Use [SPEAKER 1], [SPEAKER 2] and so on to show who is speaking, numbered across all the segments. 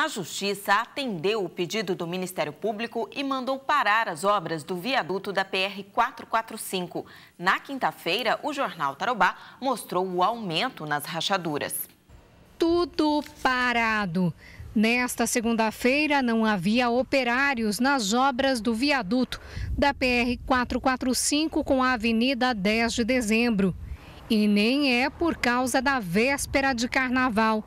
[SPEAKER 1] A Justiça atendeu o pedido do Ministério Público e mandou parar as obras do viaduto da PR 445. Na quinta-feira, o jornal Tarobá mostrou o aumento nas rachaduras. Tudo parado. Nesta segunda-feira, não havia operários nas obras do viaduto da PR 445 com a Avenida 10 de Dezembro. E nem é por causa da véspera de carnaval.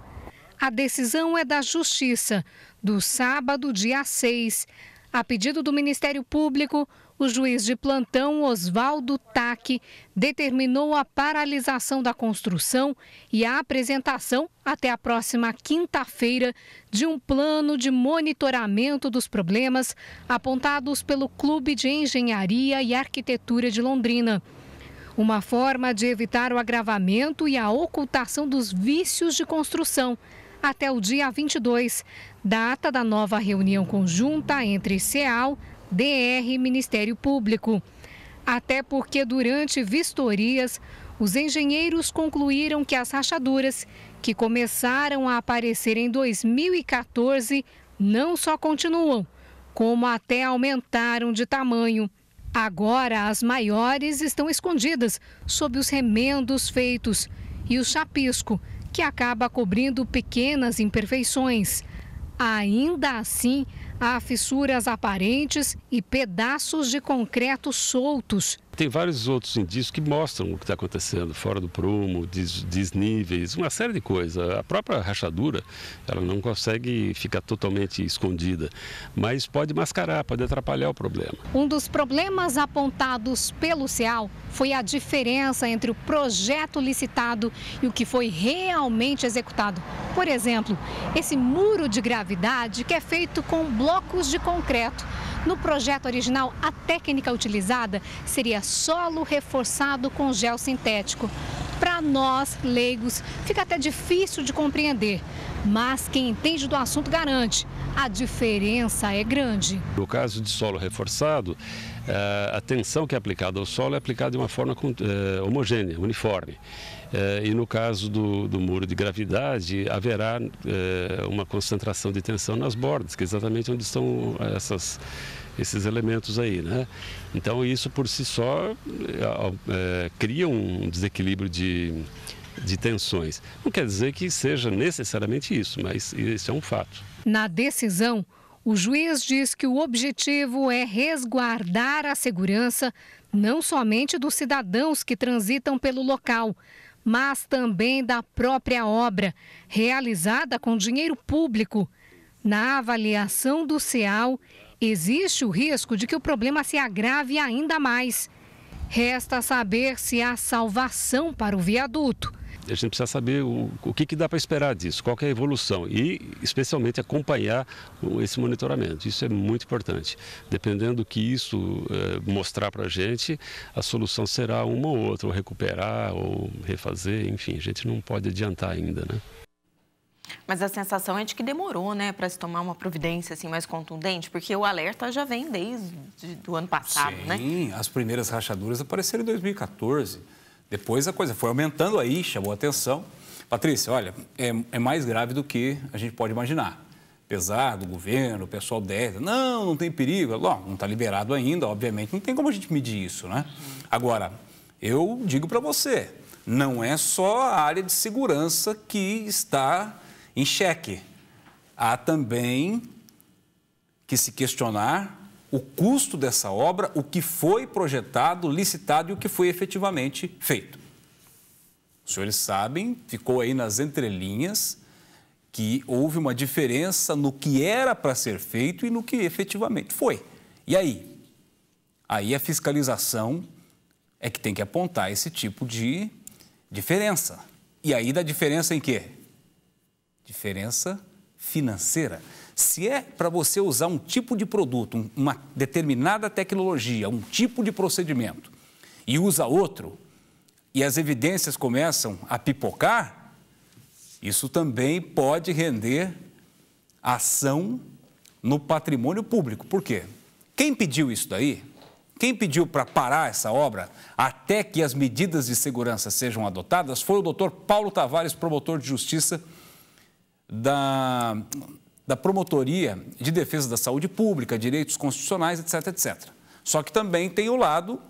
[SPEAKER 1] A decisão é da Justiça. Do sábado, dia 6, a pedido do Ministério Público, o juiz de plantão Oswaldo Taque determinou a paralisação da construção e a apresentação até a próxima quinta-feira de um plano de monitoramento dos problemas apontados pelo Clube de Engenharia e Arquitetura de Londrina. Uma forma de evitar o agravamento e a ocultação dos vícios de construção até o dia 22, data da nova reunião conjunta entre CEAL, DR e Ministério Público. Até porque, durante vistorias, os engenheiros concluíram que as rachaduras, que começaram a aparecer em 2014, não só continuam, como até aumentaram de tamanho. Agora, as maiores estão escondidas sob os remendos feitos e o chapisco que acaba cobrindo pequenas imperfeições. Ainda assim, há fissuras aparentes e pedaços de concreto soltos
[SPEAKER 2] tem vários outros indícios que mostram o que está acontecendo, fora do prumo, des, desníveis, uma série de coisas. A própria rachadura, ela não consegue ficar totalmente escondida, mas pode mascarar, pode atrapalhar o problema.
[SPEAKER 1] Um dos problemas apontados pelo CEAL foi a diferença entre o projeto licitado e o que foi realmente executado. Por exemplo, esse muro de gravidade que é feito com blocos de concreto. No projeto original, a técnica utilizada seria solo reforçado com gel sintético. Para nós, leigos, fica até difícil de compreender, mas quem entende do assunto garante, a diferença é grande.
[SPEAKER 2] No caso de solo reforçado, eh, a tensão que é aplicada ao solo é aplicada de uma forma eh, homogênea, uniforme. Eh, e no caso do, do muro de gravidade, haverá uma concentração de tensão nas bordas, que é exatamente onde estão essas esses elementos aí, né? Então isso por si só é, é, cria um desequilíbrio de, de tensões. Não quer dizer que seja necessariamente isso, mas isso é um fato.
[SPEAKER 1] Na decisão, o juiz diz que o objetivo é resguardar a segurança não somente dos cidadãos que transitam pelo local, mas também da própria obra, realizada com dinheiro público. Na avaliação do CEAL, existe o risco de que o problema se agrave ainda mais. Resta saber se há salvação para o viaduto.
[SPEAKER 2] A gente precisa saber o, o que, que dá para esperar disso, qual é a evolução e, especialmente, acompanhar esse monitoramento. Isso é muito importante. Dependendo do que isso é, mostrar para a gente, a solução será uma ou outra, ou recuperar, ou refazer, enfim, a gente não pode adiantar ainda. Né?
[SPEAKER 1] Mas a sensação é de que demorou, né, para se tomar uma providência assim mais contundente, porque o alerta já vem desde o ano passado, Sim, né?
[SPEAKER 3] Sim, as primeiras rachaduras apareceram em 2014. Depois a coisa foi aumentando aí, chamou atenção. Patrícia, olha, é, é mais grave do que a gente pode imaginar. Apesar do governo, o pessoal deve, não, não tem perigo. Bom, não está liberado ainda, obviamente, não tem como a gente medir isso, né? Agora, eu digo para você, não é só a área de segurança que está em xeque. Há também que se questionar o custo dessa obra, o que foi projetado, licitado e o que foi efetivamente feito. Os senhores sabem, ficou aí nas entrelinhas, que houve uma diferença no que era para ser feito e no que efetivamente foi. E aí? Aí a fiscalização é que tem que apontar esse tipo de diferença. E aí da diferença em quê? diferença financeira. Se é para você usar um tipo de produto, uma determinada tecnologia, um tipo de procedimento, e usa outro, e as evidências começam a pipocar, isso também pode render ação no patrimônio público. Por quê? Quem pediu isso daí? Quem pediu para parar essa obra até que as medidas de segurança sejam adotadas foi o doutor Paulo Tavares, promotor de justiça da, da Promotoria de Defesa da Saúde Pública, direitos constitucionais, etc, etc. Só que também tem o lado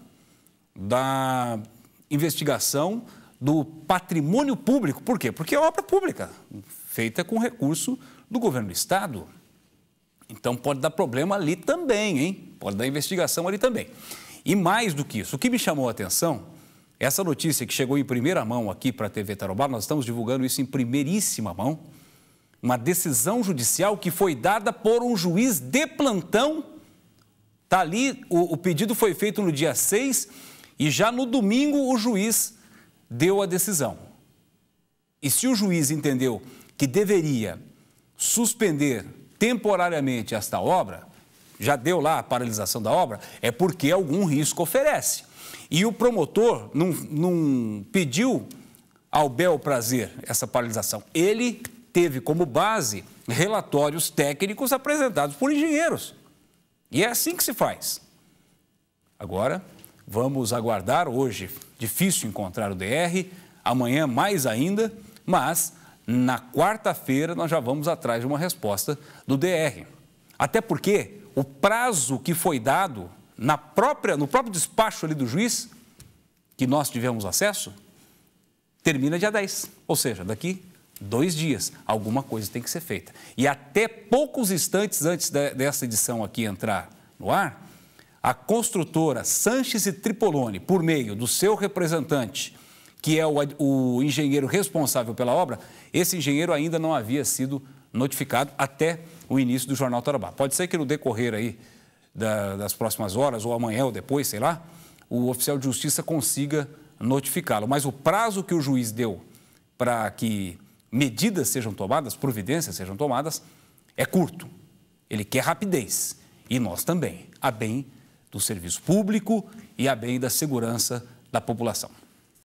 [SPEAKER 3] da investigação do patrimônio público. Por quê? Porque é obra pública, feita com recurso do governo do Estado. Então pode dar problema ali também, hein? Pode dar investigação ali também. E mais do que isso, o que me chamou a atenção, essa notícia que chegou em primeira mão aqui para a TV Tarobá, nós estamos divulgando isso em primeiríssima mão, uma decisão judicial que foi dada por um juiz de plantão. Está ali, o, o pedido foi feito no dia 6 e já no domingo o juiz deu a decisão. E se o juiz entendeu que deveria suspender temporariamente esta obra, já deu lá a paralisação da obra, é porque algum risco oferece. E o promotor não, não pediu ao bel prazer essa paralisação. Ele teve como base relatórios técnicos apresentados por engenheiros. E é assim que se faz. Agora, vamos aguardar hoje. Difícil encontrar o DR, amanhã mais ainda, mas na quarta-feira nós já vamos atrás de uma resposta do DR. Até porque o prazo que foi dado na própria, no próprio despacho ali do juiz, que nós tivemos acesso, termina dia 10, ou seja, daqui dois dias. Alguma coisa tem que ser feita. E até poucos instantes antes dessa edição aqui entrar no ar, a construtora Sanches e Tripolone, por meio do seu representante, que é o, o engenheiro responsável pela obra, esse engenheiro ainda não havia sido notificado até o início do Jornal Tarabá. Pode ser que no decorrer aí da, das próximas horas, ou amanhã ou depois, sei lá, o oficial de justiça consiga notificá-lo. Mas o prazo que o juiz deu para que medidas sejam tomadas, providências sejam tomadas, é curto. Ele quer rapidez. E nós também, a bem do serviço público e a bem da segurança da população.